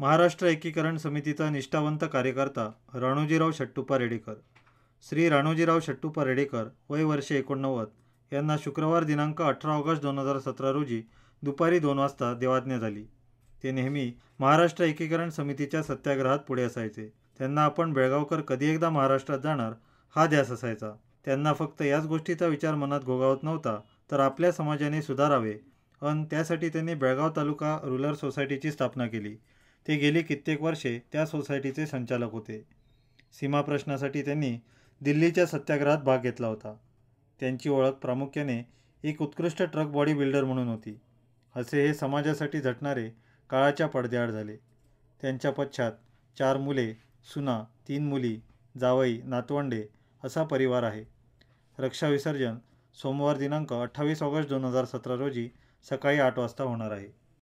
महाराष्ट्र एकीकरण समितीचा निष्ठावंत कार्यकर्ता राणोजीराव शट्टुपा रेडेकर श्री राणोजीराव शट्टुपा रेडेकर वय वर्षे एकोणनव्वद यांना शुक्रवार दिनांक अठरा ऑगस्ट दोन हजार सतरा रोजी दुपारी दोन वाजता देवाज्ञा झाली ते नेहमी महाराष्ट्र एकीकरण समितीच्या सत्याग्रहात पुढे असायचे त्यांना आपण बेळगावकर कधी एकदा महाराष्ट्रात जाणार हा ध्यास असायचा त्यांना फक्त याच गोष्टीचा विचार मनात घोगावत नव्हता तर आपल्या समाजाने सुधारावे अन त्यासाठी त्यांनी बेळगाव तालुका रुरल सोसायटीची स्थापना केली ते गेली कित्येक वर्षे त्या सोसायटीचे संचालक होते सीमाप्रश्नासाठी त्यांनी दिल्लीच्या सत्याग्रहात भाग घेतला होता त्यांची ओळख प्रामुख्याने एक उत्कृष्ट ट्रक बॉडी बिल्डर म्हणून होती असे हे समाजासाठी झटणारे काळाच्या पडद्याआड झाले त्यांच्या पश्चात चार मुले सुना तीन मुली जावई नातवंडे असा परिवार आहे रक्षा विसर्जन सोमवार दिनांक अठ्ठावीस ऑगस्ट दोन हजार सतरा रोजी सकाळी आठ वाजता होणार आहे